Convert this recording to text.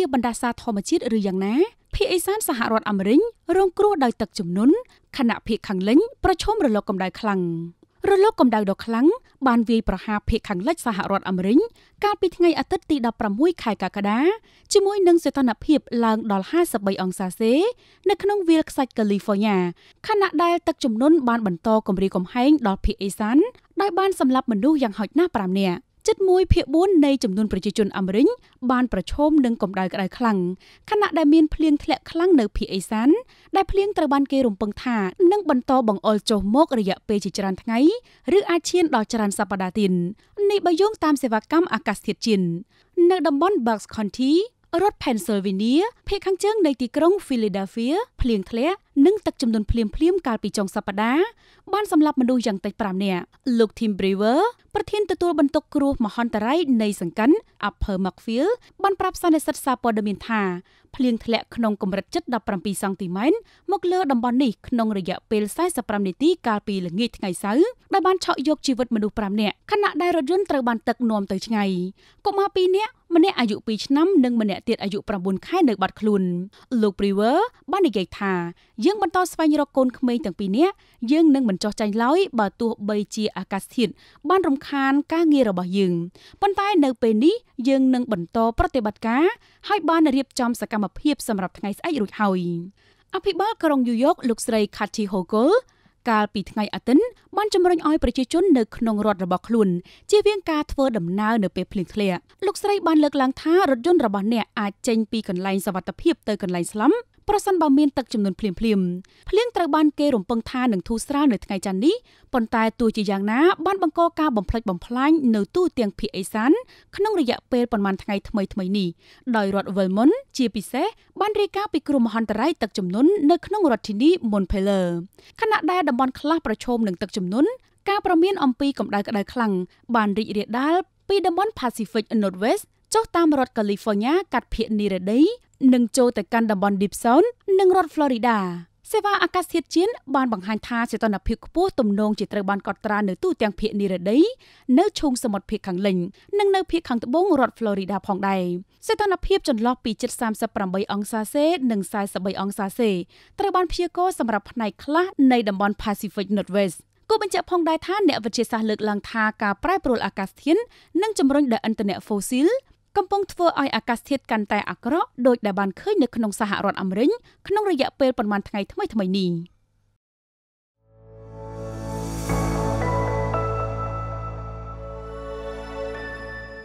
ជាបណ្ដាសាធម្មជាតិឬយ៉ាងណាភាគឦសានសហរដ្ឋអាមេរិករង គ្រោះដោយទឹកជំនន់ខណៈភាគខាងលិចប្រឈមរលកកម្ដៅខ្លាំងរលកកម្ដៅដ៏ខ្លាំងបានវាយប្រហារភាគខាងលិច សហរដ្ឋអាមេរិកកាលពីថ្ងៃអាទិត្យទី16ខែកក្កដាជាមួយនឹងសីតុណ្ហភាពឡើងដល់53អង្សាសេ នៅក្នុងវាលខ្សាច់កាលីហ្វ័រញ៉ាខណៈដែលទឹកជំនន់បានបន្តគំរាមកំហែង ដល់ភាគឦសានដោយបានសម្លាប់មនុស្សយ៉ាងហោចណាស់5នាក់71ភាគ4នៃចំនួនប្រជាជនអាមេរិកបានប្រឈមនឹងកម្ដៅក្តៅខ្លាំងខណៈដែលមានភ្លៀងធ្លាក់ខ្លាំងនៅភាគឦសានដែលភ្លៀងត្រូវបានគេរំពឹងថានឹងបន្តបង្អុរចុះមករយៈពេលជាច្រើនថ្ងៃឬអាចឈានដល់ច្រើនសប្តាហ៍ទៀតនេះបើយោងតាមសេវាកម្មអាកាសធាតុជាតិនៅតំបន់ Bucks County រដ្ឋ Pennsylvania ភាគខាងជើងនៃទីក្រុង Philadelphia ភ្លៀងធ្លាក់និងទឹកចំនួនភ្លាមភ្លាមកាលពីចុងសប្តាហ៍បានសម្លាប់មនុស្សយ៉ាងតិច5នាក់លោក Tim Brewer ប្រធានទទួលបន្ទុកគ្រោះមហន្តរាយនៃសង្កិន Upper Mcfield បានប្រាប់សន្និសិទសារព័ត៌មានថាភ្លៀងធ្លាក់ក្នុងកម្រិតជិត17សង់ទីម៉ែត្រមកលើតំបន់នេះក្នុងរយៈពេល45នាទីកាលពីល្ងាចថ្ងៃសៅរ៍ដែលបានឆក់យកជីវិតមនុស្ស5នាក់ខណៈដែលរថយន្តត្រូវបានទឹកនាំទៅឆ្ងាយកុមារ2នាក់ម្នាក់អាយុ2ឆ្នាំនិងម្នាក់ទៀតអាយុ9ខែនៅបាត់ខ្លួនលោក Brewer បាននិយាយថាយើងបន្តស្វែងរកកូនក្មេងទាំងពីរនាក់យើងនឹងមិនចោះចាញ់ឡើយបើទោះបីជាអាកាសធាតុបានរំខានការងាររបស់យើងប៉ុន្តែនៅពេលនេះយើងនឹងបន្តប្រតិបត្តិការហើយបានរៀបចំសកម្មភាពសម្រាប់ថ្ងៃស្អែករួចហើយអភិបាលក្រុងញូវយ៉កលោកស្រី Kathy Hochul កាលពីថ្ងៃអាទិត្យបានជំរុញឲ្យប្រជាជននៅក្នុងរដ្ឋរបស់ខ្លួនជៀសវាងការធ្វើដំណើរនៅពេលភ្លៀងធ្លាក់លោកស្រីបានលើកឡើងថារថយន្តរបស់អ្នកអាចចេញពីកន្លែងសុវត្ថិភាពទៅកន្លែងស្លឹមប្រសិនបើមានទឹកចំនួនភ្លាមភ្លាមភ្លៀងត្រូវបានគេរំពឹងថានឹងធូរស្រាលនៅថ្ងៃច័ន្ទនេះប៉ុន្តែទោះជាយ៉ាងណាបានបង្កការបំផ្លិចបំផ្លាញនៅទូទាំងភាគឦសានក្នុងរយៈពេលប្រមាណថ្ងៃថ្មីថ្មីនេះដោយរដ្ឋវិលមុនជាពិសេសបានរាយការណ៍ពីគ្រោះមហន្តរាយទឹកចំនួននៅក្នុងរដ្ឋធានីមុនផេលឺខណៈដែលតំបន់ខ្លះប្រឈមនឹងទឹកចំជំនន់ការប្រមាន អំពីកម្ដៅក្តៅខ្លាំងបានរីករាលដាលពីតំបន់ Pacific Northwest ចុះតាមរដ្ឋ California កាត់ភាគនិរតីនិងចូលទៅកាន់តំបន់ Deep Zone និងរដ្ឋ Florida សេវាអាកាសធាតុជាតិបានបង្ហាញថាសីតុណ្ហភាពខ្ពស់ទំនងជាត្រូវបានកត់ត្រានៅទូទាំងភាគនិរតីនៅឈូងសមុទ្រភាគខាងលិចនិងនៅភាគខាងត្បូងរដ្ឋ Florida ផងដែរសីតុណ្ហភាពចន្លោះពីជិត38អង្សាសេនិង43អង្សាសេត្រូវបានព្យាករណ៍សម្រាប់ផ្នែកខ្លះនៃតំបន់ Pacific Northwest គូបញ្ជាក់ផងដែរថាអ្នកវិទ្យាសាស្ត្រលើកឡើងថាការប្រែប្រួលអាកាសធាតុនិងជំរុញដោយឥន្ធនៈហ្វូស៊ីលកំពុងធ្វើឲ្យអាកាសធាតុកាន់តែអាក្រក់ដោយដែលបានឃើញនៅក្នុងសហរដ្ឋអាមេរិកក្នុងរយៈពេលប្រមាណថ្ងៃថ្មីៗនេះ។